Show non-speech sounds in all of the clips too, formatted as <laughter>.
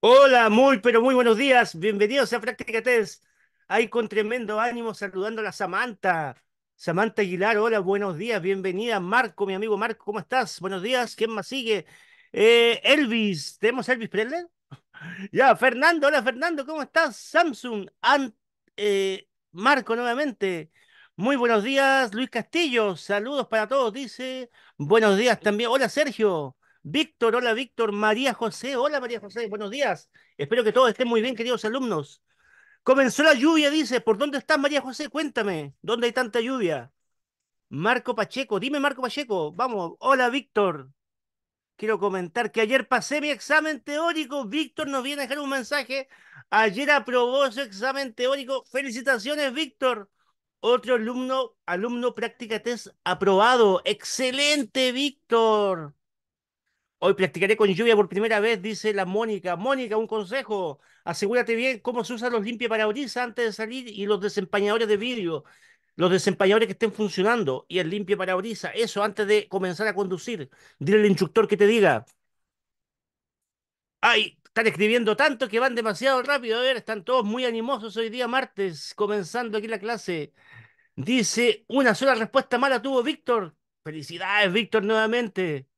Hola, muy, pero muy buenos días. Bienvenidos a Práctica Test. Ahí con tremendo ánimo saludando a la Samantha. Samantha Aguilar, hola, buenos días. Bienvenida, Marco, mi amigo Marco, ¿cómo estás? Buenos días. ¿Quién más sigue? Eh, Elvis, ¿tenemos Elvis Presley? <laughs> ya, Fernando, hola Fernando, ¿cómo estás? Samsung, eh, Marco nuevamente. Muy buenos días, Luis Castillo. Saludos para todos, dice. Buenos días también. Hola, Sergio. Víctor, hola Víctor, María José, hola María José, buenos días. Espero que todos estén muy bien, queridos alumnos. Comenzó la lluvia, dice, ¿por dónde estás María José? Cuéntame, ¿dónde hay tanta lluvia? Marco Pacheco, dime Marco Pacheco, vamos, hola Víctor. Quiero comentar que ayer pasé mi examen teórico, Víctor nos viene a dejar un mensaje, ayer aprobó su examen teórico, felicitaciones Víctor. Otro alumno, alumno práctica test aprobado. Excelente, Víctor. Hoy practicaré con lluvia por primera vez, dice la Mónica. Mónica, un consejo. Asegúrate bien cómo se usan los para limpiaparabrisas antes de salir y los desempañadores de vidrio. Los desempañadores que estén funcionando y el para limpiaparabrisas. Eso antes de comenzar a conducir. Dile al instructor que te diga. Ay, están escribiendo tanto que van demasiado rápido. A ver, están todos muy animosos hoy día martes, comenzando aquí la clase. Dice, una sola respuesta mala tuvo Víctor. Felicidades, Víctor, nuevamente.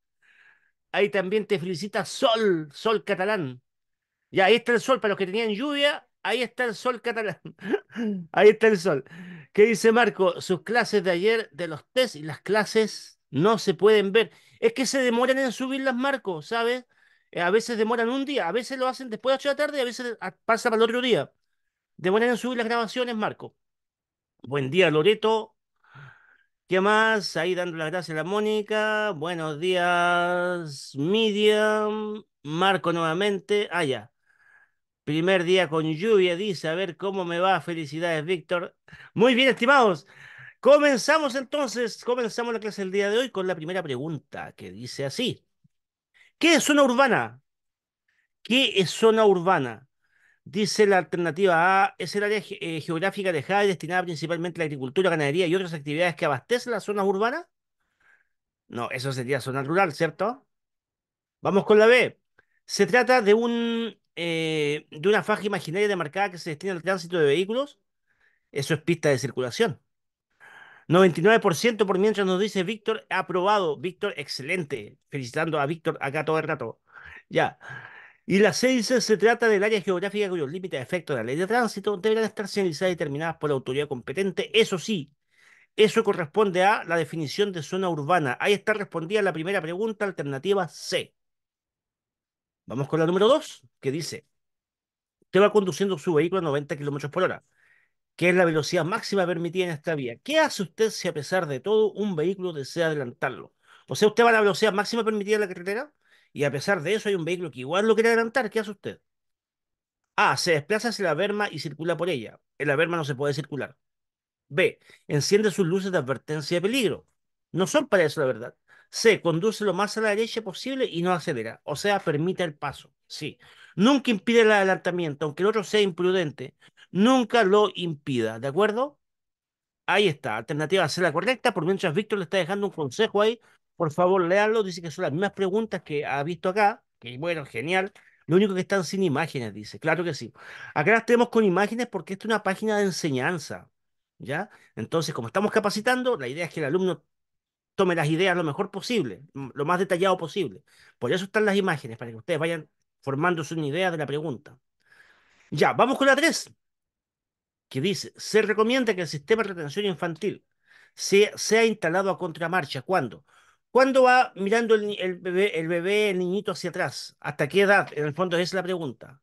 Ahí también te felicita Sol, Sol catalán. Ya, ahí está el sol, para los que tenían lluvia, ahí está el sol catalán. <laughs> ahí está el sol. ¿Qué dice Marco? Sus clases de ayer de los test y las clases no se pueden ver. Es que se demoran en subirlas, Marco, ¿sabes? Eh, a veces demoran un día, a veces lo hacen después de 8 de la tarde a veces pasa para el otro día. Demoran en subir las grabaciones, Marco. Buen día, Loreto. ¿Qué más? Ahí dando las gracias a la Mónica. Buenos días, Miriam. Marco nuevamente. Ah, ya. Primer día con lluvia, dice. A ver cómo me va. Felicidades, Víctor. Muy bien, estimados. Comenzamos entonces, comenzamos la clase del día de hoy con la primera pregunta, que dice así. ¿Qué es zona urbana? ¿Qué es zona urbana? Dice la alternativa A, es el área eh, geográfica alejada y destinada principalmente a la agricultura, ganadería y otras actividades que abastecen las zonas urbanas. No, eso sería zona rural, ¿cierto? Vamos con la B. Se trata de, un, eh, de una faja imaginaria demarcada que se destina al tránsito de vehículos. Eso es pista de circulación. 99% por mientras nos dice Víctor, aprobado. Víctor, excelente. Felicitando a Víctor acá todo el rato. Ya. Y la dice, se trata del área geográfica cuyos límites de efecto de la ley de tránsito deberán estar señalizadas y determinadas por la autoridad competente. Eso sí, eso corresponde a la definición de zona urbana. Ahí está respondida la primera pregunta, alternativa C. Vamos con la número 2, que dice: Usted va conduciendo su vehículo a 90 kilómetros por hora, que es la velocidad máxima permitida en esta vía. ¿Qué hace usted si, a pesar de todo, un vehículo desea adelantarlo? O sea, ¿usted va a la velocidad máxima permitida en la carretera? y a pesar de eso hay un vehículo que igual lo quiere adelantar, ¿qué hace usted? A. Se desplaza hacia la berma y circula por ella. En la berma no se puede circular. B. Enciende sus luces de advertencia de peligro. No son para eso, la verdad. C. Conduce lo más a la derecha posible y no acelera. O sea, permita el paso. Sí. Nunca impide el adelantamiento, aunque el otro sea imprudente. Nunca lo impida. ¿De acuerdo? Ahí está. Alternativa a ser la correcta. Por mientras Víctor le está dejando un consejo ahí por favor, léanlo. Dice que son las mismas preguntas que ha visto acá. Que bueno, genial. Lo único que están sin imágenes, dice. Claro que sí. Acá las tenemos con imágenes porque esto es una página de enseñanza. ¿Ya? Entonces, como estamos capacitando, la idea es que el alumno tome las ideas lo mejor posible, lo más detallado posible. Por eso están las imágenes, para que ustedes vayan formándose una idea de la pregunta. Ya, vamos con la 3, que dice, se recomienda que el sistema de retención infantil sea, sea instalado a contramarcha. ¿Cuándo? ¿Cuándo va mirando el, bebé, el bebé, el niñito hacia atrás? ¿Hasta qué edad? En el fondo es la pregunta.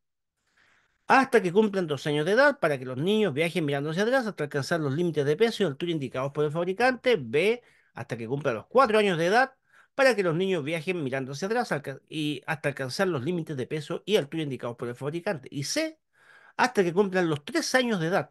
Hasta que cumplan dos años de edad para que los niños viajen mirando hacia atrás hasta alcanzar los límites de peso y altura indicados por el fabricante. B, hasta que cumplan los cuatro años de edad para que los niños viajen mirando hacia atrás y hasta alcanzar los límites de peso y altura indicados por el fabricante. Y C, hasta que cumplan los tres años de edad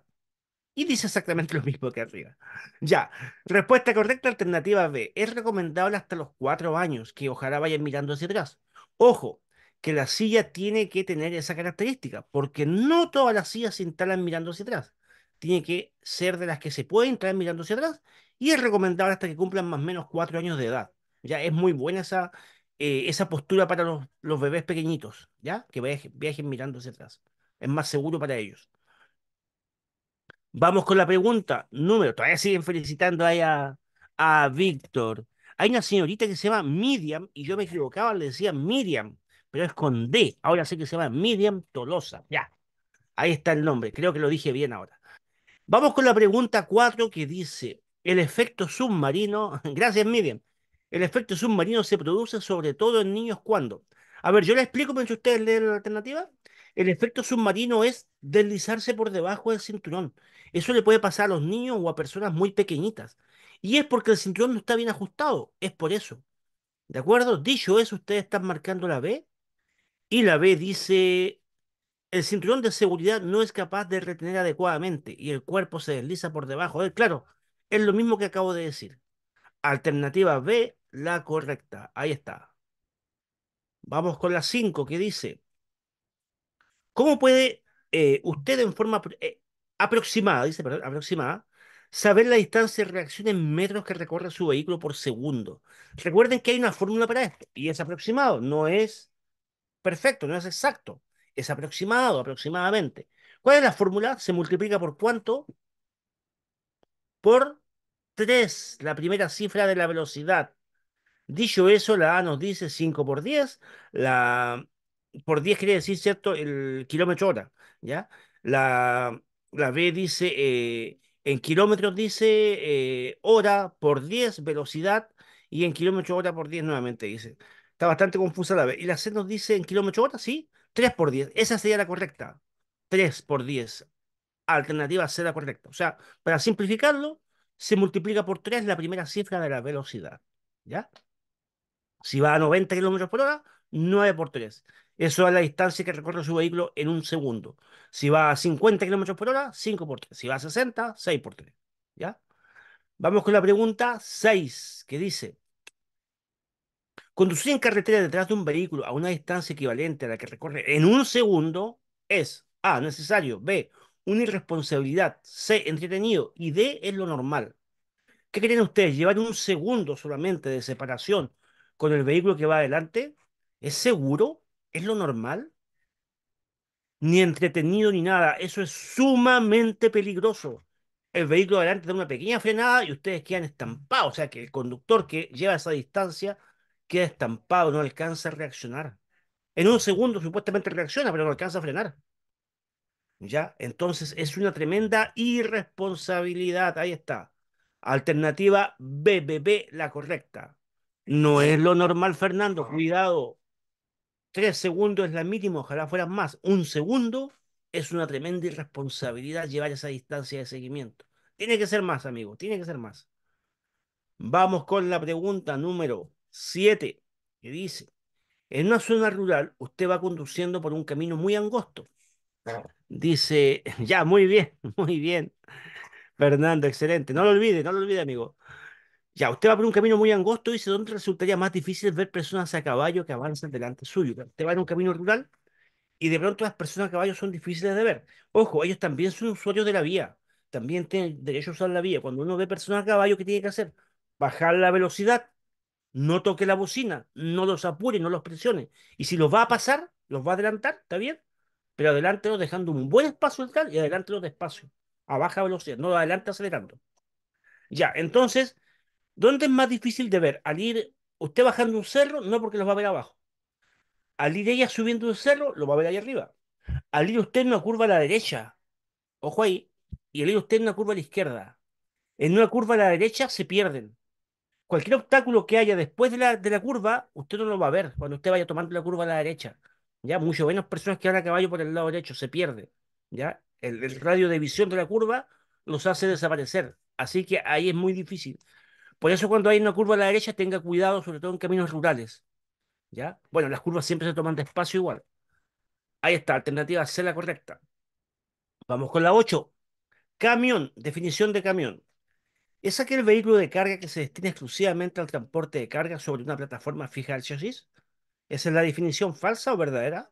y dice exactamente lo mismo que arriba. Ya, respuesta correcta, alternativa B. Es recomendable hasta los cuatro años, que ojalá vayan mirando hacia atrás. Ojo, que la silla tiene que tener esa característica, porque no todas las sillas se instalan mirando hacia atrás. Tiene que ser de las que se pueden entrar mirando hacia atrás y es recomendable hasta que cumplan más o menos cuatro años de edad. Ya es muy buena esa, eh, esa postura para los, bebés pequeñitos, ya que viajen mirando hacia atrás. Es más seguro para ellos. Vamos con la pregunta número. Todavía siguen felicitando a, a Víctor. Hay una señorita que se llama Miriam y yo me equivocaba, le decía Miriam, pero es con D. Ahora sé que se llama Miriam Tolosa. Ya, ahí está el nombre. Creo que lo dije bien ahora. Vamos con la pregunta cuatro, que dice, el efecto submarino, <laughs> gracias Miriam, el efecto submarino se produce sobre todo en niños cuando. A ver, yo le explico, pero si ustedes leen la alternativa el efecto submarino es deslizarse por debajo del cinturón. Eso le puede pasar a los niños o a personas muy pequeñitas. Y es porque el cinturón no está bien ajustado, es por eso. ¿De acuerdo? Dicho eso, ustedes están marcando la B y la B dice, el cinturón de seguridad no es capaz de retener adecuadamente y el cuerpo se desliza por debajo Claro, es lo mismo que acabo de decir. Alternativa B, la correcta. Ahí está. Vamos con la 5 que dice, ¿Cómo puede eh, usted en forma eh, aproximada, dice, perdón, aproximada, saber la distancia de reacción en metros que recorre su vehículo por segundo? Recuerden que hay una fórmula para esto y es aproximado, no es perfecto, no es exacto, es aproximado aproximadamente. ¿Cuál es la fórmula? Se multiplica por cuánto? Por 3, la primera cifra de la velocidad. Dicho eso, la A nos dice 5 por 10, la por 10 quiere decir, ¿cierto?, el kilómetro hora, ¿ya? La, B dice, eh, en kilómetros dice eh, hora por 10, velocidad, y en kilómetro hora por 10 nuevamente dice. Está bastante confusa la B. Y la C nos dice en kilómetro hora, sí, 3 por 10. Esa sería la correcta. 3 por 10. Alternativa C la correcta. O sea, para simplificarlo, se multiplica por 3 la primera cifra de la velocidad. ¿Ya? Si va a 90 kilómetros por hora, 9 por 3. Eso es la distancia que recorre su vehículo en un segundo. Si va a 50 km por hora, 5 por 3. Si va a 60, 6 por 3. ¿Ya? Vamos con la pregunta 6, que dice, conducir en carretera detrás de un vehículo a una distancia equivalente a la que recorre en un segundo es A, necesario, B, una irresponsabilidad, C, entretenido y D, es lo normal. ¿Qué creen ustedes? ¿Llevar un segundo solamente de separación con el vehículo que va adelante? ¿Es seguro? ¿Es lo normal? Ni entretenido ni nada. Eso es sumamente peligroso. El vehículo adelante da una pequeña frenada y ustedes quedan estampados. O sea que el conductor que lleva esa distancia queda estampado, no alcanza a reaccionar. En un segundo supuestamente reacciona, pero no alcanza a frenar. ¿Ya? Entonces es una tremenda irresponsabilidad. Ahí está. Alternativa BBB, la correcta. No es lo normal, Fernando. Cuidado. Tres segundos es la mínima, ojalá fueran más. Un segundo es una tremenda irresponsabilidad llevar esa distancia de seguimiento. Tiene que ser más, amigo, tiene que ser más. Vamos con la pregunta número siete, que dice, en una zona rural usted va conduciendo por un camino muy angosto. Dice, <laughs> ya, muy bien, <laughs> muy bien. Fernando, excelente. No lo olvide, no lo olvide, amigo. Ya, usted va por un camino muy angosto y dice dónde resultaría más difícil ver personas a caballo que avanzan delante suyo. Usted va en un camino rural y de pronto las personas a caballo son difíciles de ver. Ojo, ellos también son usuarios de la vía, también tienen derecho a usar la vía. Cuando uno ve personas a caballo, ¿qué tiene que hacer? Bajar la velocidad, no toque la bocina, no los apure, no los presione. Y si los va a pasar, los va a adelantar, ¿está bien? Pero adelántelos dejando un buen espacio y adelántelos despacio, a baja velocidad, no adelante acelerando. Ya, entonces ¿Dónde es más difícil de ver? Al ir usted bajando un cerro, no porque los va a ver abajo. Al ir ella subiendo un cerro, lo va a ver ahí arriba. Al ir usted en una curva a la derecha, ojo ahí, y al ir usted en una curva a la izquierda. En una curva a la derecha se pierden. Cualquier obstáculo que haya después de la, de la curva, usted no lo va a ver cuando usted vaya tomando la curva a la derecha. Ya, mucho menos personas que van a caballo por el lado derecho, se pierden. Ya, el, el radio de visión de la curva los hace desaparecer. Así que ahí es muy difícil. Por eso cuando hay una curva a la derecha, tenga cuidado, sobre todo en caminos rurales. ¿Ya? Bueno, las curvas siempre se toman despacio igual. Ahí está, alternativa C la correcta. Vamos con la 8. Camión, definición de camión. ¿Es aquel vehículo de carga que se destina exclusivamente al transporte de carga sobre una plataforma fija del chasis? ¿Esa es la definición falsa o verdadera?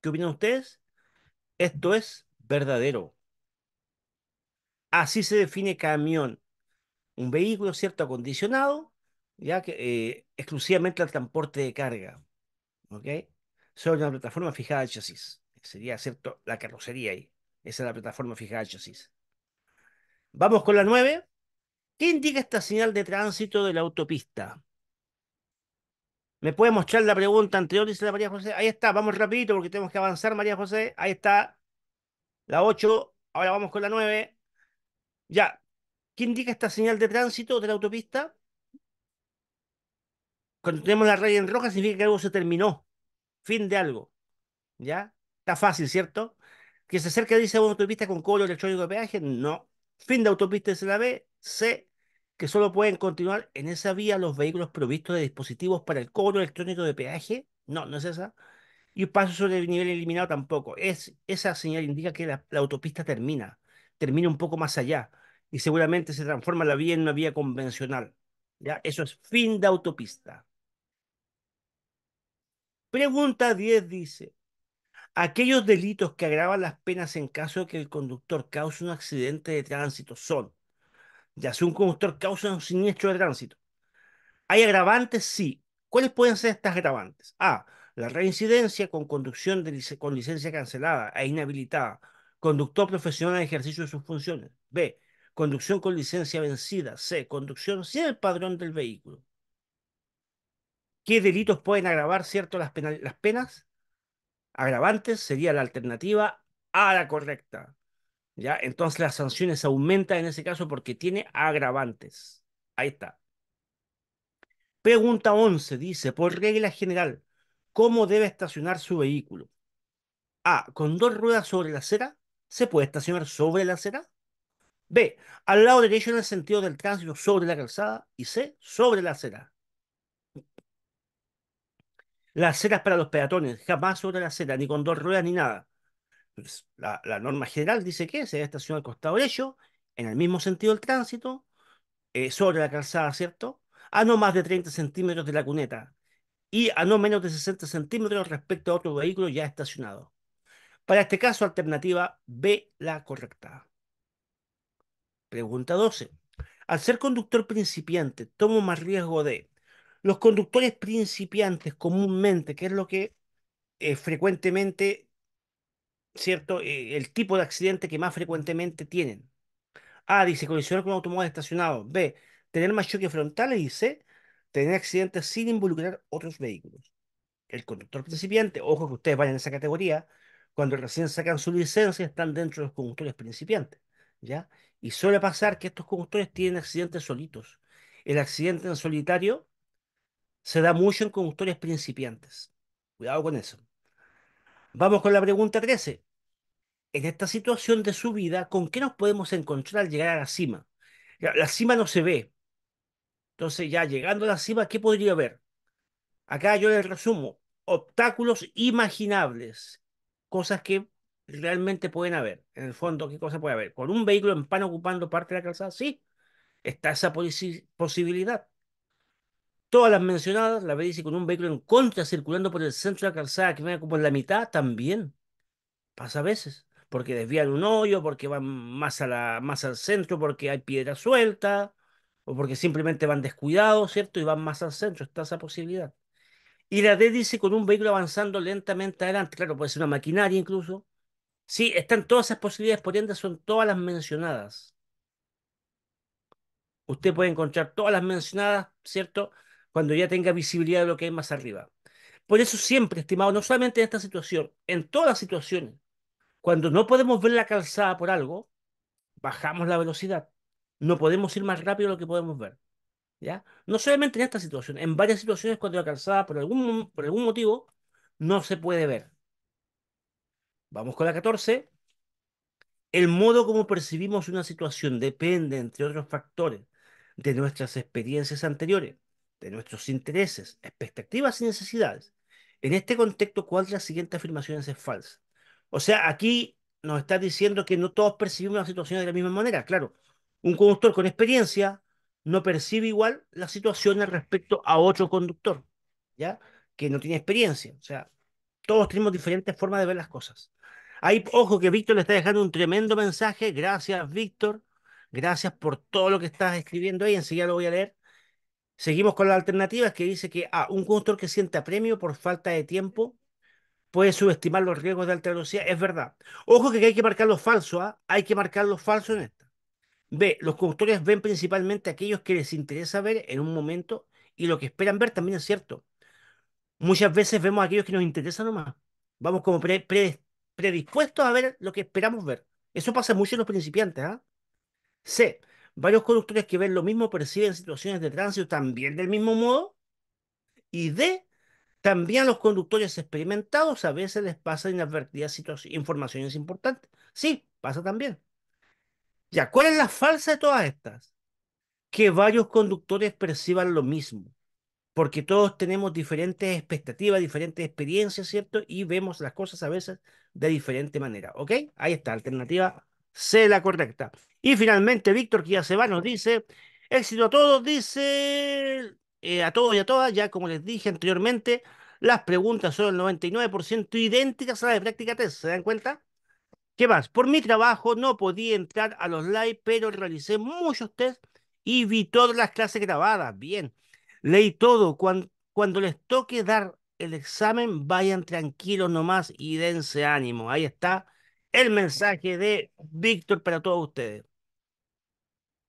¿Qué opinan ustedes? Esto es verdadero. Así se define camión un vehículo, ¿cierto?, acondicionado, ya que eh, exclusivamente al transporte de carga, ¿ok? Sobre una plataforma fijada al chasis. Sería, ¿cierto?, la carrocería ahí. Esa es la plataforma fijada al chasis. Vamos con la 9. ¿Qué indica esta señal de tránsito de la autopista? ¿Me puede mostrar la pregunta anterior? Dice la María José. Ahí está, vamos rapidito porque tenemos que avanzar, María José. Ahí está, la 8. Ahora vamos con la 9. Ya, ¿Qué indica esta señal de tránsito de la autopista? Cuando tenemos la raya en roja significa que algo se terminó, fin de algo. ¿Ya? Está fácil, ¿cierto? Que se acerca, dice, a una autopista con cobro electrónico de peaje, no. Fin de autopista es la B, C, que solo pueden continuar en esa vía los vehículos provistos de dispositivos para el cobro electrónico de peaje, no, no es esa. Y un paso sobre el nivel eliminado tampoco. Es, esa señal indica que la autopista termina, termina un poco más allá y seguramente se transforma la vía en una vía convencional. ¿ya? Eso es fin de autopista. Pregunta 10 dice, aquellos delitos que agravan las penas en caso de que el conductor cause un accidente de tránsito son, ya sea un conductor causa un siniestro de tránsito, ¿hay agravantes? Sí. ¿Cuáles pueden ser estas agravantes? A, la reincidencia con conducción con licencia cancelada e inhabilitada, conductor profesional en ejercicio de sus funciones. B, Conducción con licencia vencida. C. Conducción sin el padrón del vehículo. ¿Qué delitos pueden agravar, cierto, las, penas? Agravantes sería la alternativa a la correcta. ¿Ya? Entonces las sanciones aumentan en ese caso porque tiene agravantes. Ahí está. Pregunta 11 dice, por regla general, ¿cómo debe estacionar su vehículo? A. Con dos ruedas sobre la acera. ¿Se puede estacionar sobre la acera? B. Al lado derecho en el sentido del tránsito sobre la calzada. Y C. Sobre la acera. La acera es para los peatones, jamás sobre la acera, ni con dos ruedas ni nada. Pues, la, norma general dice que se debe estacionar al costado derecho, en el mismo sentido del tránsito, eh, sobre la calzada, ¿cierto? A no más de 30 centímetros de la cuneta y a no menos de 60 centímetros respecto a otro vehículo ya estacionado. Para este caso, alternativa B, la correcta. Pregunta 12. Al ser conductor principiante, tomo más riesgo de... Los conductores principiantes comúnmente, que es lo que eh, frecuentemente, ¿cierto? Eh, el tipo de accidente que más frecuentemente tienen. A, dice, colisionar con un automóvil estacionado. B, tener más choques frontal Y C, tener accidentes sin involucrar otros vehículos. El conductor principiante, ojo que ustedes vayan en esa categoría, cuando recién sacan su licencia están dentro de los conductores principiantes. ¿ya? Y suele pasar que estos conductores tienen accidentes solitos. El accidente en solitario se da mucho en conductores principiantes. Cuidado con eso. Vamos con la pregunta 13. En esta situación de subida, ¿con qué nos podemos encontrar al llegar a la cima? la cima no se ve. Entonces, ya llegando a la cima, ¿qué podría haber? Acá yo les resumo. Obstáculos imaginables. Cosas que realmente pueden haber? En el fondo, ¿qué cosa puede haber? ¿Con un vehículo en pan ocupando parte de la calzada? Sí, está esa posibilidad. Todas las mencionadas, la dice con un vehículo en contra circulando por el centro de la calzada que venga como en la mitad, también pasa a veces, porque desvían un hoyo, porque van más, a la, más al centro, porque hay piedra suelta, o porque simplemente van descuidados, ¿cierto? Y van más al centro, está esa posibilidad. Y la D dice con un vehículo avanzando lentamente adelante, claro, puede ser una maquinaria incluso, Sí, están todas esas posibilidades, por son todas las mencionadas. Usted puede encontrar todas las mencionadas, ¿cierto? Cuando ya tenga visibilidad de lo que hay más arriba. Por eso siempre, estimado, no solamente en esta situación, en todas las situaciones, cuando no podemos ver la calzada por algo, bajamos la velocidad. No podemos ir más rápido de lo que podemos ver. ¿ya? No solamente en esta situación, en varias situaciones cuando la calzada por algún, por algún motivo no se puede ver. Vamos con la 14. El modo como percibimos una situación depende, entre otros factores, de nuestras experiencias anteriores, de nuestros intereses, expectativas y necesidades. En este contexto, ¿cuál de las siguientes afirmaciones es falsa? O sea, aquí nos está diciendo que no todos percibimos la situación de la misma manera. Claro, un conductor con experiencia no percibe igual la situación respecto a otro conductor, ¿ya? Que no tiene experiencia. O sea, todos tenemos diferentes formas de ver las cosas. Hay, ojo que Víctor le está dejando un tremendo mensaje. Gracias, Víctor. Gracias por todo lo que estás escribiendo ahí. Enseguida lo voy a leer. Seguimos con las alternativas que dice que un conductor que sienta premio por falta de tiempo puede subestimar los riesgos de alta velocidad. Es verdad. Ojo que hay que marcar lo falso, ¿ah? Hay que marcar lo falso en esta. B. Los conductores ven principalmente aquellos que les interesa ver en un momento y lo que esperan ver también es cierto. Muchas veces vemos a aquellos que nos interesan nomás. Vamos como predispuestos a ver lo que esperamos ver. Eso pasa mucho en los principiantes. ¿ah? C. Varios conductores que ven lo mismo perciben situaciones de tránsito también del mismo modo. Y D. También los conductores experimentados a veces les pasa inadvertidas informaciones importantes. Sí, pasa también. Ya, ¿cuál es la falsa de todas estas? Que varios conductores perciban lo mismo porque todos tenemos diferentes expectativas, diferentes experiencias, ¿cierto? Y vemos las cosas a veces de diferente manera, ¿ok? Ahí está, alternativa C, la correcta. Y finalmente, Víctor, que ya se va, nos dice, éxito a todos, dice, eh, a todos y a todas, ya como les dije anteriormente, las preguntas son el 99% idénticas a las de práctica test, ¿se dan cuenta? ¿Qué más? Por mi trabajo no podía entrar a los live, pero realicé muchos test y vi todas las clases grabadas, bien. Leí todo. Cuando, les toque dar el examen, vayan tranquilos nomás y dense ánimo. Ahí está el mensaje de Víctor para todos ustedes.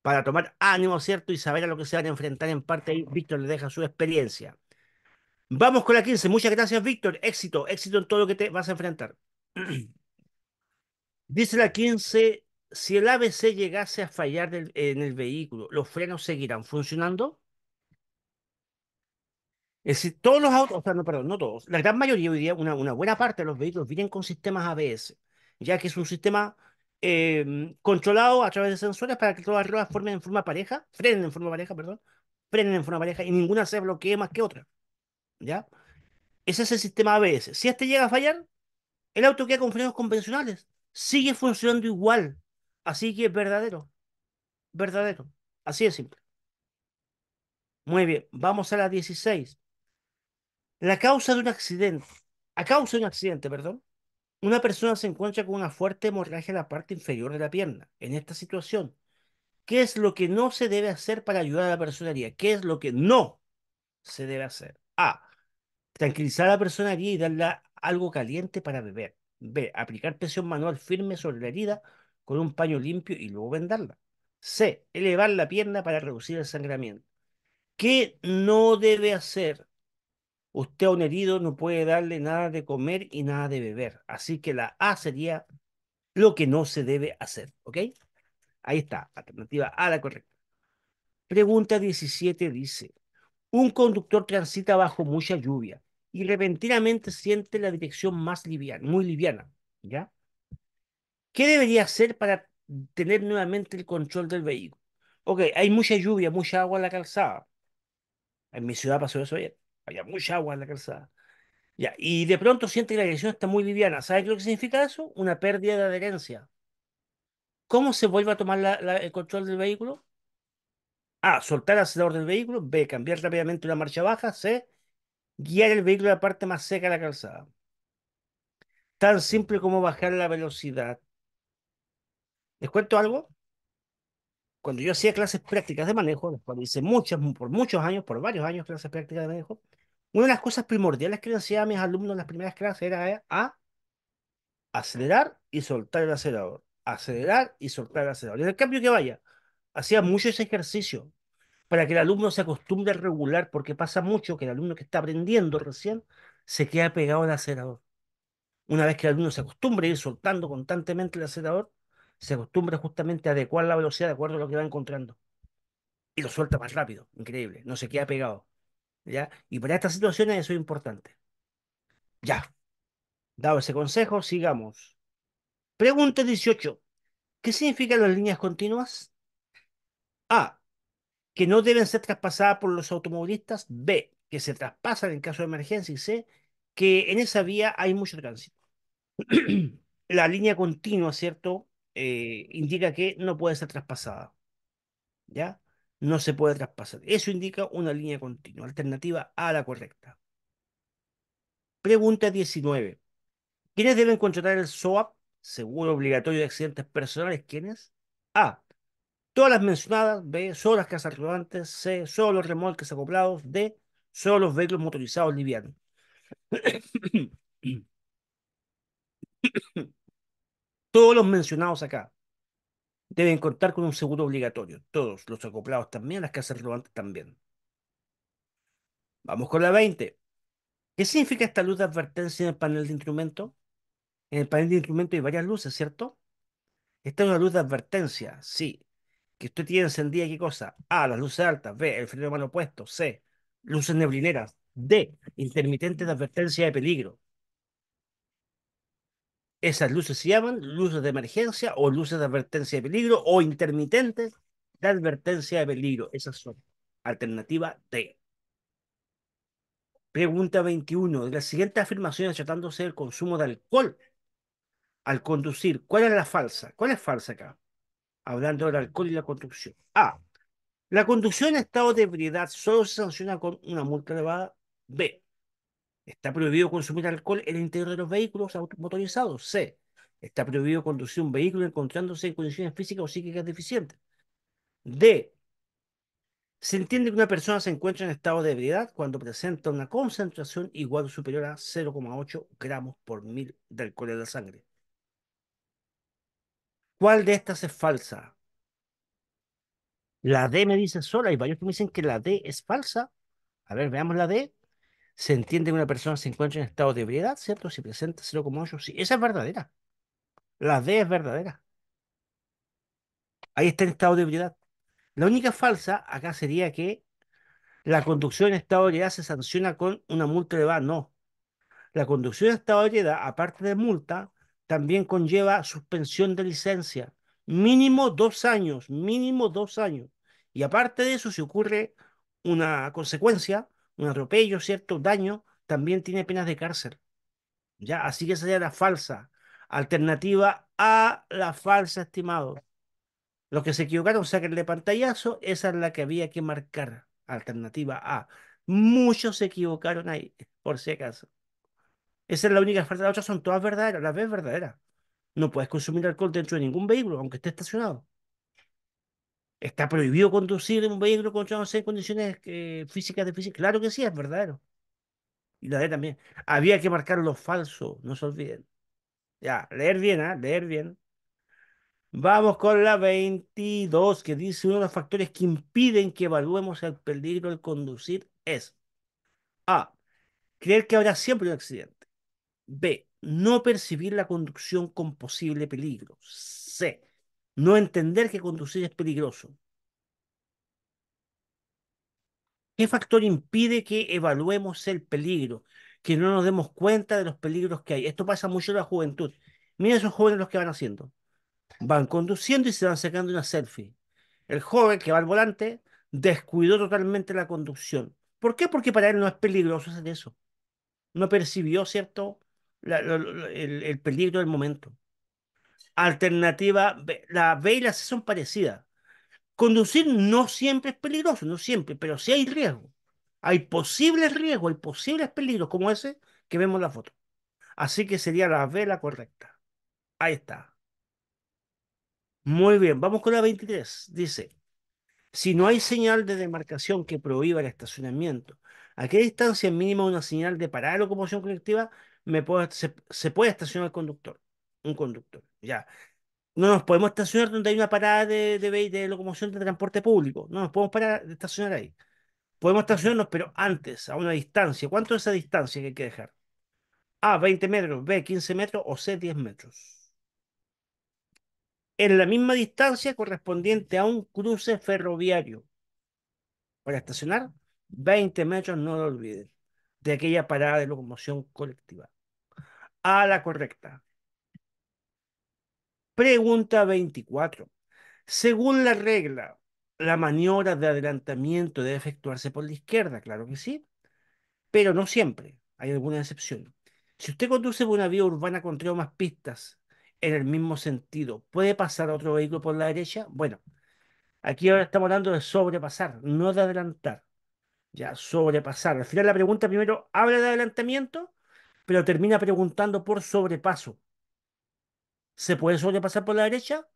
Para tomar ánimo, ¿cierto? Y saber a lo que se van a enfrentar en parte, ahí Víctor les deja su experiencia. Vamos con la 15. Muchas gracias, Víctor. Éxito, éxito en todo lo que te vas a enfrentar. <clears throat> Dice la 15, si el ABC llegase a fallar en el vehículo, ¿los frenos seguirán funcionando? Es decir, todos los autos, o sea, no, perdón, no todos, la gran mayoría hoy día, una, una buena parte de los vehículos vienen con sistemas ABS, ya que es un sistema em, controlado a través de sensores para que todas las ruedas formen en forma pareja, frenen en forma pareja, perdón, frenen en forma pareja y ninguna se bloquee más que otra. ¿Ya? Ese es el sistema ABS. Si este llega a fallar, el auto queda con frenos convencionales. Sigue funcionando igual. Así que es verdadero. Verdadero. Así de simple. Muy bien. Vamos a la 16. La causa de un accidente, a causa de un accidente, perdón, una persona se encuentra con una fuerte hemorragia en la parte inferior de la pierna. En esta situación, ¿qué es lo que no se debe hacer para ayudar a la persona herida? ¿Qué es lo que no se debe hacer? A. Tranquilizar a la persona herida y darle algo caliente para beber. B. Aplicar presión manual firme sobre la herida con un paño limpio y luego vendarla. C. Elevar la pierna para reducir el sangramiento. ¿Qué no debe hacer Usted a un herido no puede darle nada de comer y nada de beber. Así que la A sería lo que no se debe hacer. ¿Ok? Ahí está, alternativa A la correcta. Pregunta 17 dice, un conductor transita bajo mucha lluvia y repentinamente siente la dirección más liviana, muy liviana, ¿ya? ¿Qué debería hacer para tener nuevamente el control del vehículo? Ok, hay mucha lluvia, mucha agua en la calzada. En mi ciudad pasó eso ayer. Había mucha agua en la calzada. y de pronto siente que la dirección está muy liviana. ¿Sabe qué lo que significa eso? Una pérdida de adherencia. ¿Cómo se vuelve a tomar el control del vehículo? A. Soltar el acelerador del vehículo. B. Cambiar rápidamente una marcha baja. C. Guiar el vehículo a la parte más seca de la calzada. Tan simple como bajar la velocidad. ¿Les cuento algo? Cuando yo hacía clases prácticas de manejo, después hice muchas, por muchos años, por varios años, clases prácticas de manejo, una de las cosas primordiales que le hacía a mis alumnos en las primeras clases era a acelerar y soltar el acelerador. Acelerar y soltar el acelerador. En el cambio que vaya, hacía mucho ese ejercicio para que el alumno se acostumbre a regular, porque pasa mucho que el alumno que está aprendiendo recién se queda pegado al acelerador. Una vez que el alumno se acostumbre a ir soltando constantemente el acelerador, se acostumbra justamente a adecuar la velocidad de acuerdo a lo que va encontrando. Y lo suelta más rápido, increíble, no se queda pegado. ¿ya? Y para estas situaciones eso es importante. Ya. Dado ese consejo, sigamos. Pregunta 18. ¿Qué significan las líneas continuas? A. Que no deben ser traspasadas por los automovilistas. B. Que se traspasan en caso de emergencia. Y C. Que en esa vía hay mucho tránsito. <clears throat> la línea continua, ¿cierto? Eh, indica que no puede ser traspasada. ¿Ya? no se puede traspasar. Eso indica una línea continua, alternativa a la correcta. Pregunta 19. ¿Quiénes deben contratar el SOAP, seguro obligatorio de accidentes personales? ¿Quiénes? A. Todas las mencionadas. B. Solo las casas rodantes. C. Solo los remolques acoplados. D. Solo los vehículos motorizados livianos. <coughs> Todos los mencionados acá deben contar con un seguro obligatorio. Todos, los acoplados también, las casas relevantes también. Vamos con la 20. ¿Qué significa esta luz de advertencia en el panel de instrumento? En el panel de instrumento hay varias luces, ¿cierto? Esta es una luz de advertencia, sí. Que usted tiene encendida qué cosa? A, las luces altas. B, el freno de mano opuesto. C, luces neblineras. D, intermitentes de advertencia de peligro. Esas luces se llaman luces de emergencia o luces de advertencia de peligro o intermitentes de advertencia de peligro. Esas son. Alternativa D. Pregunta 21. De las siguientes afirmaciones tratándose del consumo de alcohol al conducir, ¿cuál es la falsa? ¿Cuál es falsa acá? Hablando del alcohol y la conducción. A. La conducción en estado de ebriedad solo se sanciona con una multa elevada. B. Está prohibido consumir alcohol en el interior de los vehículos motorizados. C. Está prohibido conducir un vehículo encontrándose en condiciones físicas o psíquicas deficientes. D. Se entiende que una persona se encuentra en estado de ebriedad cuando presenta una concentración igual o superior a 0,8 gramos por mil de alcohol en la sangre. ¿Cuál de estas es falsa? La D me dice sola. Hay varios que me dicen que la D es falsa. A ver, veamos la D se entiende que una persona se encuentra en estado de ebriedad, ¿cierto? Si presenta 0,8, sí, esa es verdadera. La D es verdadera. Ahí está en estado de ebriedad. La única falsa acá sería que la conducción en estado de ebriedad se sanciona con una multa de VA. No. La conducción en estado de ebriedad, aparte de multa, también conlleva suspensión de licencia. Mínimo dos años, mínimo dos años. Y aparte de eso, si ocurre una consecuencia, un atropello, ¿cierto? Daño, también tiene penas de cárcel. ¿Ya? Así que esa es la falsa. Alternativa a la falsa, estimado. Los que se equivocaron, sáquenle pantallazo, esa es la que había que marcar. Alternativa A. Muchos se equivocaron ahí, por si acaso. Esa es la única falta. Las otras son todas verdaderas, las vez verdaderas. No puedes consumir alcohol dentro de ningún vehículo, aunque esté estacionado está prohibido conducir en un vehículo con en condiciones eh, físicas difíciles. Claro que sí, es verdadero. Y la D también. Había que marcar lo falso, no se olviden. Ya, leer bien, ¿eh? leer bien. Vamos con la 22, que dice uno de los factores que impiden que evaluemos el peligro al conducir es A. Creer que habrá siempre un accidente. B. No percibir la conducción con posible peligro. C. No entender que conducir es peligroso. ¿Qué factor impide que evaluemos el peligro? Que no nos demos cuenta de los peligros que hay. Esto pasa mucho en la juventud. Mira esos jóvenes los que van haciendo. Van conduciendo y se van sacando una selfie. El joven que va al volante descuidó totalmente la conducción. ¿Por qué? Porque para él no es peligroso hacer eso. No percibió, ¿cierto?, el peligro del momento alternativa las velas son parecidas. Conducir no siempre es peligroso, no siempre, pero sí hay riesgo. Hay posibles riesgos, hay posibles peligros como ese que vemos en la foto. Así que sería la vela correcta. Ahí está. Muy bien, vamos con la 23. Dice, si no hay señal de demarcación que prohíba el estacionamiento, ¿a qué distancia mínima una señal de parada de locomoción colectiva me puede, se, puede estacionar el conductor? Un conductor. Ya. No nos podemos estacionar donde hay una parada de, de, de locomoción de transporte público. No nos podemos parar de estacionar ahí. Podemos estacionarnos, pero antes, a una distancia. ¿Cuánto es esa distancia que hay que dejar? A, 20 metros, B, 15 metros o C, 10 metros. En la misma distancia correspondiente a un cruce ferroviario. Para estacionar, 20 metros, no lo olviden, de aquella parada de locomoción colectiva. A la correcta. Pregunta 24. Según la regla, la maniobra de adelantamiento debe efectuarse por la izquierda, claro que sí, pero no siempre, hay alguna excepción. Si usted conduce por una vía urbana con tres o más pistas en el mismo sentido, ¿puede pasar otro vehículo por la derecha? Bueno, aquí ahora estamos hablando de sobrepasar, no de adelantar. Ya, sobrepasar. Al final la pregunta primero habla de adelantamiento, pero termina preguntando por sobrepaso. ¿Se puede sobrepasar por la derecha?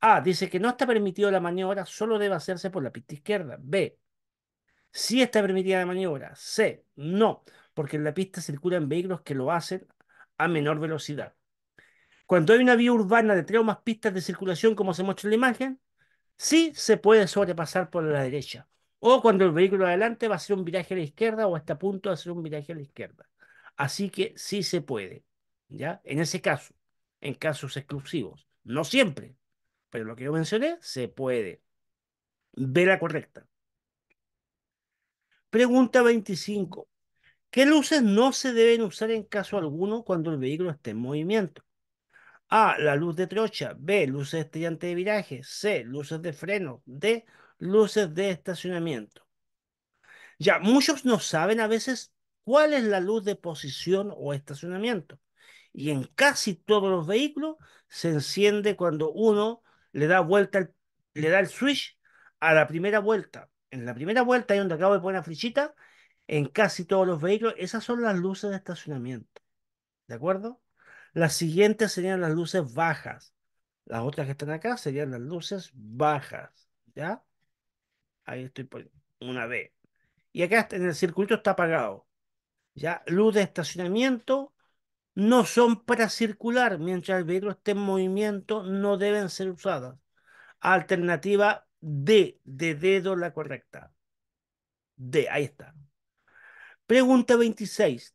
A. Dice que no está permitido la maniobra, solo debe hacerse por la pista izquierda. B. Sí está permitida la maniobra. C. No, porque en la pista circulan vehículos que lo hacen a menor velocidad. Cuando hay una vía urbana de tres o más pistas de circulación, como se muestra en la imagen, sí se puede sobrepasar por la derecha. O cuando el vehículo adelante va a hacer un viraje a la izquierda o está a punto de hacer un viraje a la izquierda. Así que sí se puede. ¿ya? En ese caso, en casos exclusivos. No siempre, pero lo que yo mencioné se puede. ver la correcta. Pregunta 25. ¿Qué luces no se deben usar en caso alguno cuando el vehículo esté en movimiento? A. La luz de trocha. B. Luces estrellante de viraje. C. Luces de freno. D. Luces de estacionamiento. Ya, muchos no saben a veces cuál es la luz de posición o estacionamiento y en casi todos los vehículos se enciende cuando uno le da vuelta, el, le da el switch a la primera vuelta. En la primera vuelta, ahí donde acabo de poner la flechita, en casi todos los vehículos, esas son las luces de estacionamiento. ¿De acuerdo? Las siguientes serían las luces bajas. Las otras que están acá serían las luces bajas. ¿Ya? Ahí estoy poniendo una B. Y acá en el circuito está apagado. ¿Ya? Luz de estacionamiento, no son para circular mientras el vehículo esté en movimiento, no deben ser usadas. Alternativa D, de dedo la correcta. D, ahí está. Pregunta 26.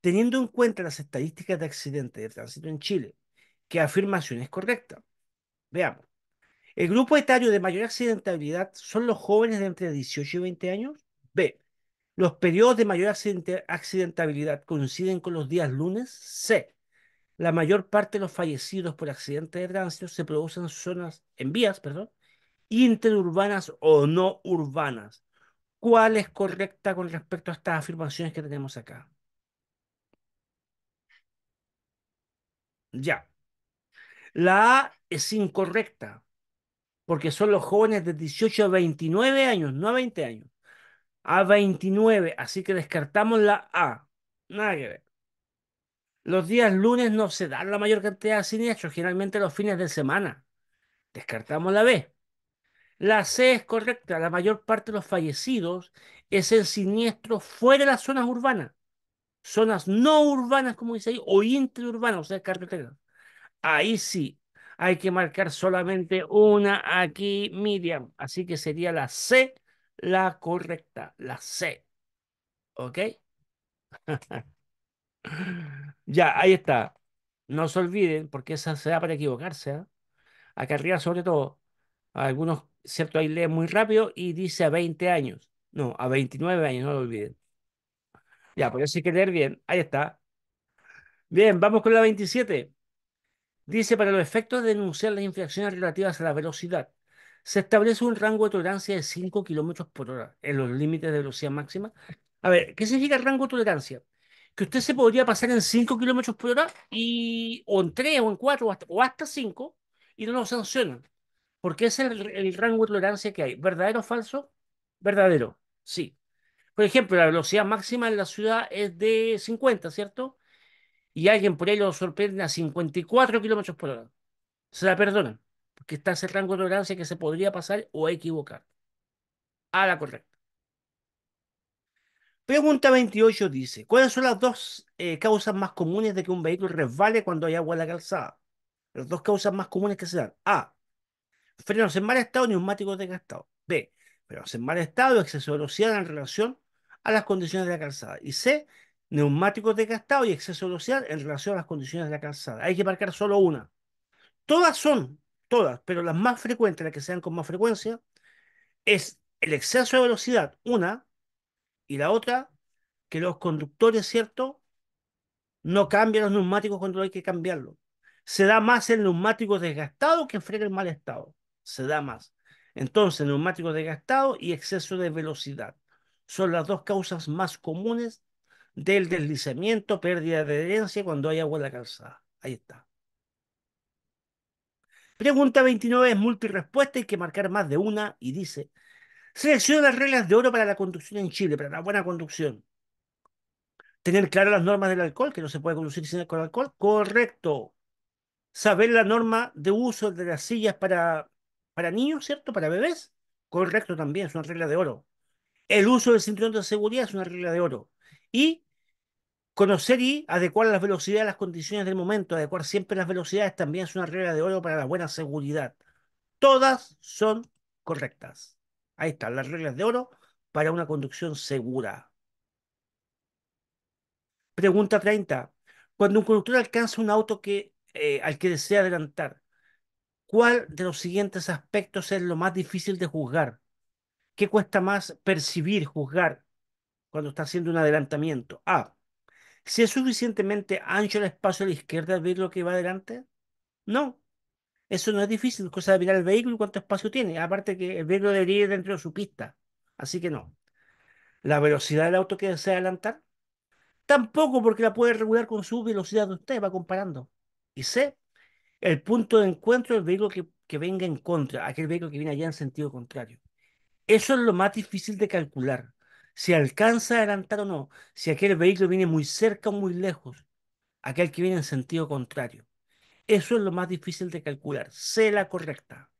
Teniendo en cuenta las estadísticas de accidentes de tránsito en Chile, ¿qué afirmación es correcta? Veamos. ¿El grupo etario de mayor accidentabilidad son los jóvenes de entre 18 y 20 años? B. Los periodos de mayor accidentabilidad coinciden con los días lunes. C. La mayor parte de los fallecidos por accidentes de tránsito se producen en zonas, en vías, perdón, interurbanas o no urbanas. ¿Cuál es correcta con respecto a estas afirmaciones que tenemos acá? Ya. La A es incorrecta, porque son los jóvenes de 18 a 29 años, no a 20 años. A29, así que descartamos la A. Nada que ver. Los días lunes no se dan la mayor cantidad de siniestros, generalmente los fines de semana. Descartamos la B. La C es correcta, la mayor parte de los fallecidos es el siniestro fuera de las zonas urbanas. Zonas no urbanas, como dice ahí, o interurbanas, o sea, carreteras. Ahí sí, hay que marcar solamente una aquí, Miriam. Así que sería la C la correcta, la C. ¿Ok? <laughs> ya, ahí está. No se olviden, porque esa se da para equivocarse. ¿ah? Acá arriba, sobre todo, algunos, ¿cierto? Ahí lee muy rápido y dice a 20 años. No, a 29 años, no lo olviden. Ya, eso pues hay que leer bien. Ahí está. Bien, vamos con la 27. Dice, para los efectos de denunciar las infracciones relativas a la velocidad, se establece un rango de tolerancia de 5 kilómetros por hora en los límites de velocidad máxima. A ver, ¿qué significa el rango de tolerancia? Que usted se podría pasar en 5 kilómetros por hora y, o en 3 o en 4 o hasta, 5 y no lo sancionan. Porque ese es el, rango de tolerancia que hay. ¿Verdadero o falso? Verdadero, sí. Por ejemplo, la velocidad máxima en la ciudad es de 50, ¿cierto? Y alguien por ahí lo sorprende a 54 kilómetros por hora. Se la perdonan que está ese rango de tolerancia que se podría pasar o equivocar. A la correcta. Pregunta 28 dice, ¿cuáles son las dos eh, causas más comunes de que un vehículo resbale cuando hay agua en la calzada? Las dos causas más comunes que se dan. A. Frenos en mal estado, neumáticos desgastados. B. Frenos en mal estado, exceso de velocidad en relación a las condiciones de la calzada. Y C. Neumáticos desgastados y exceso de velocidad en relación a las condiciones de la calzada. Hay que marcar solo una. Todas son todas, pero las más frecuentes, las que sean con más frecuencia, es el exceso de velocidad, una, y la otra, que los conductores, ¿cierto? No cambian los neumáticos cuando hay que cambiarlo. Se da más el neumático desgastado que frega el mal estado. Se da más. Entonces, neumático desgastado y exceso de velocidad son las dos causas más comunes del deslizamiento, pérdida de adherencia cuando hay agua en la calzada. Ahí está. Pregunta 29 es multirespuesta, hay que marcar más de una y dice, selecciona las reglas de oro para la conducción en Chile, para la buena conducción. Tener claras las normas del alcohol, que no se puede conducir sin alcohol. Correcto. Saber la norma de uso de las sillas para, para niños, ¿cierto? Para bebés. Correcto también, es una regla de oro. El uso del cinturón de seguridad es una regla de oro. Y Conocer y adecuar las velocidades a las condiciones del momento, adecuar siempre las velocidades también es una regla de oro para la buena seguridad. Todas son correctas. Ahí están las reglas de oro para una conducción segura. Pregunta 30. Cuando un conductor alcanza un auto que, eh, al que desea adelantar, ¿cuál de los siguientes aspectos es lo más difícil de juzgar? ¿Qué cuesta más percibir, juzgar cuando está haciendo un adelantamiento? A. Si es suficientemente ancho el espacio a la izquierda del vehículo que va adelante, no. Eso no es difícil, cosa de mirar el vehículo y cuánto espacio tiene. Aparte que el vehículo debería ir dentro de su pista. Así que no. La velocidad del auto que desea adelantar, tampoco porque la puede regular con su velocidad de usted, va comparando. Y sé el punto de encuentro del vehículo que, que venga en contra, aquel vehículo que viene allá en sentido contrario. Eso es lo más difícil de calcular si alcanza a adelantar o no, si aquel vehículo viene muy cerca o muy lejos, aquel que viene en sentido contrario. Eso es lo más difícil de calcular. Sé la correcta.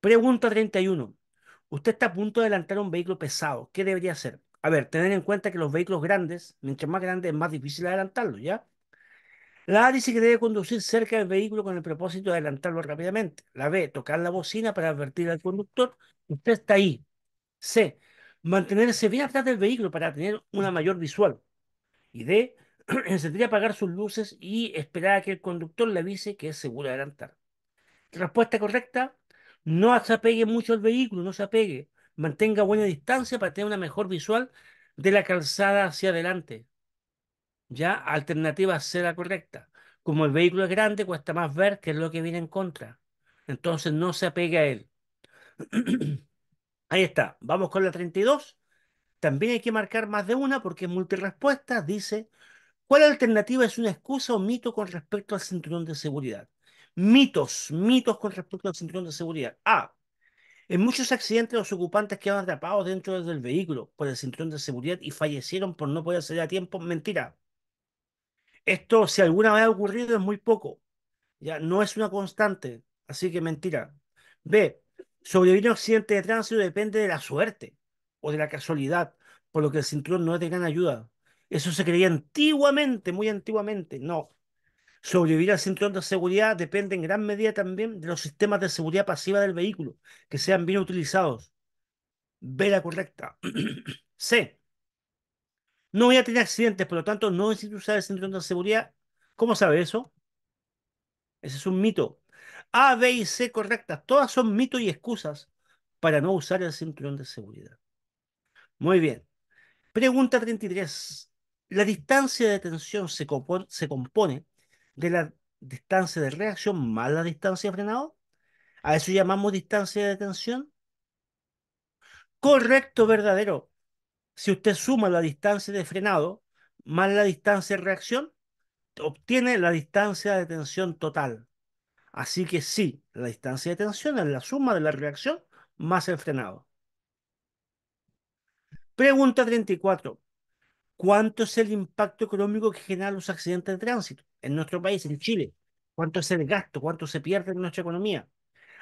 Pregunta 31. Usted está a punto de adelantar un vehículo pesado. ¿Qué debería hacer? A ver, tener en cuenta que los vehículos grandes, mientras más grandes, es más difícil adelantarlo, ¿ya? La A dice que debe conducir cerca del vehículo con el propósito de adelantarlo rápidamente. La B, tocar la bocina para advertir al conductor. Usted está ahí. C, mantenerse bien atrás del vehículo para tener una mayor visual. Y D, y <clears throat> apagar sus luces y esperar a que el conductor le avise que es seguro adelantar. Respuesta correcta, no se apegue mucho al vehículo, no se apegue. Mantenga buena distancia para tener una mejor visual de la calzada hacia adelante. Ya, alternativa C la correcta. Como el vehículo es grande, cuesta más ver qué es lo que viene en contra. Entonces no se apegue a él. <clears throat> Ahí está, vamos con la 32. También hay que marcar más de una porque es multirespuesta dice, ¿cuál alternativa es una excusa o mito con respecto al cinturón de seguridad? Mitos, mitos con respecto al cinturón de seguridad. A. En muchos accidentes los ocupantes quedan atrapados dentro del vehículo por el cinturón de seguridad y fallecieron por no poder salir a tiempo. Mentira. Esto, si alguna vez ha ocurrido, es muy poco. Ya no es una constante, así que mentira. B. Sobrevivir a un accidente de tránsito depende de la suerte o de la casualidad, por lo que el cinturón no es de gran ayuda. Eso se creía antiguamente, muy antiguamente. No. Sobrevivir al cinturón de seguridad depende en gran medida también de los sistemas de seguridad pasiva del vehículo, que sean bien utilizados. Vela correcta. <clears throat> C. No voy a tener accidentes, por lo tanto, no necesito usar el cinturón de seguridad. ¿Cómo sabe eso? Ese es un mito. A, B y C correctas. Todas son mitos y excusas para no usar el cinturón de seguridad. Muy bien. Pregunta 33. La distancia de tensión se, compone, de la distancia de reacción más la distancia de frenado. A eso llamamos distancia de tensión. Correcto, verdadero. Si usted suma la distancia de frenado más la distancia de reacción, obtiene la distancia de tensión total. Así que sí, la distancia de tensión es la suma de la reacción más el frenado. Pregunta 34. ¿Cuánto es el impacto económico que generan los accidentes de tránsito en nuestro país, en Chile? ¿Cuánto es el gasto? ¿Cuánto se pierde en nuestra economía?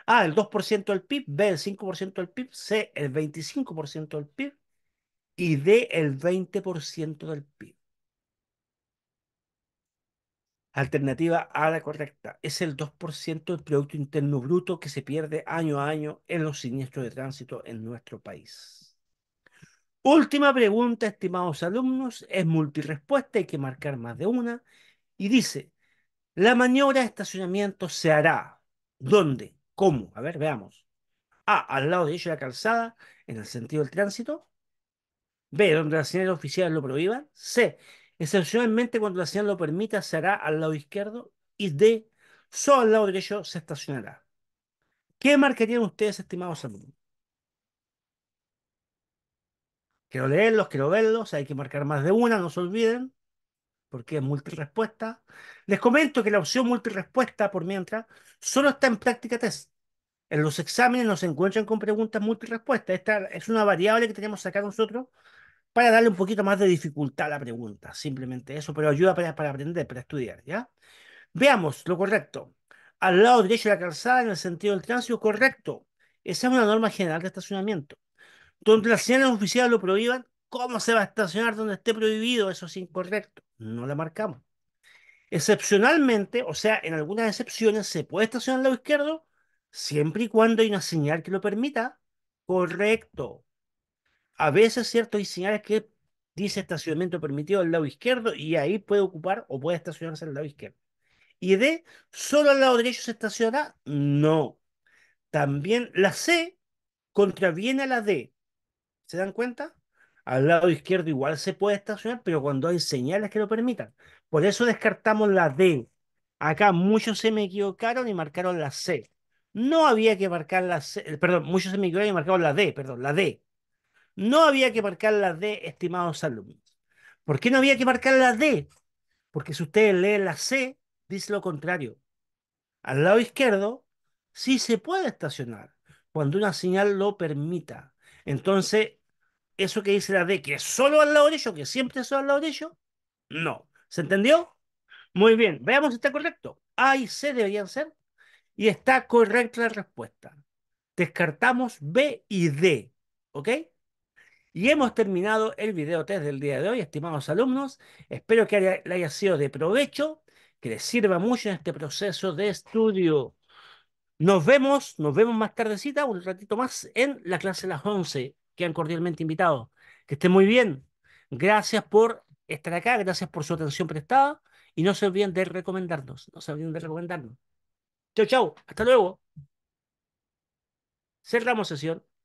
A, el 2% del PIB, B, el 5% del PIB, C, el 25% del PIB y D, el 20% del PIB alternativa a la correcta es el 2% del Producto Interno Bruto que se pierde año a año en los siniestros de tránsito en nuestro país. Última pregunta, estimados alumnos, es multirespuesta, hay que marcar más de una, y dice, la maniobra de estacionamiento se hará, ¿dónde? ¿Cómo? A ver, veamos. A, al lado de ella la calzada, en el sentido del tránsito. B, donde las señales oficiales lo prohíban. C, Excepcionalmente, cuando la señal lo permita, se hará al lado izquierdo y de solo al lado derecho se estacionará. ¿Qué marcarían ustedes, estimados alumnos? Quiero leerlos, quiero verlos, hay que marcar más de una, no se olviden, porque es multirespuesta. Les comento que la opción multirespuesta, por mientras, solo está en práctica test. En los exámenes nos encuentran con preguntas multirespuestas. Esta es una variable que tenemos acá nosotros para darle un poquito más de dificultad a la pregunta, simplemente eso, pero ayuda para, aprender, para estudiar, ¿ya? Veamos lo correcto. Al lado derecho de la calzada en el sentido del tránsito, correcto. Esa es una norma general de estacionamiento. Donde las señales oficiales lo prohíban, ¿cómo se va a estacionar donde esté prohibido? Eso es incorrecto. No la marcamos. Excepcionalmente, o sea, en algunas excepciones se puede estacionar al lado izquierdo siempre y cuando hay una señal que lo permita. Correcto a veces, ¿cierto? Hay señales que dice estacionamiento permitido al lado izquierdo y ahí puede ocupar o puede estacionarse al lado izquierdo. ¿Y D solo al lado derecho se estaciona? No. También la C contraviene a la D. ¿Se dan cuenta? Al lado izquierdo igual se puede estacionar, pero cuando hay señales que lo permitan. Por eso descartamos la D. Acá muchos se me equivocaron y marcaron la C. No había que marcar la C, eh, perdón, muchos se me equivocaron y marcaron la D, perdón, la D no había que marcar la D, estimados alumnos. ¿Por qué no había que marcar la D? Porque si ustedes leen la C, dice lo contrario. Al lado izquierdo, sí se puede estacionar cuando una señal lo permita. Entonces, eso que dice la D, que es solo al lado derecho, que siempre es solo al lado derecho, no. ¿Se entendió? Muy bien, veamos si está correcto. A y C deberían ser. Y está correcta la respuesta. Descartamos B y D. ¿Ok? Y hemos terminado el video test del día de hoy, estimados alumnos. Espero que haya, haya sido de provecho, que les sirva mucho en este proceso de estudio. Nos vemos, nos vemos más tardecita, un ratito más, en la clase de las 11. que han cordialmente invitado. Que estén muy bien. Gracias por estar acá, gracias por su atención prestada y no se olviden de recomendarnos. No se olviden de recomendarnos. Chau, chau. Hasta luego. Cerramos sesión.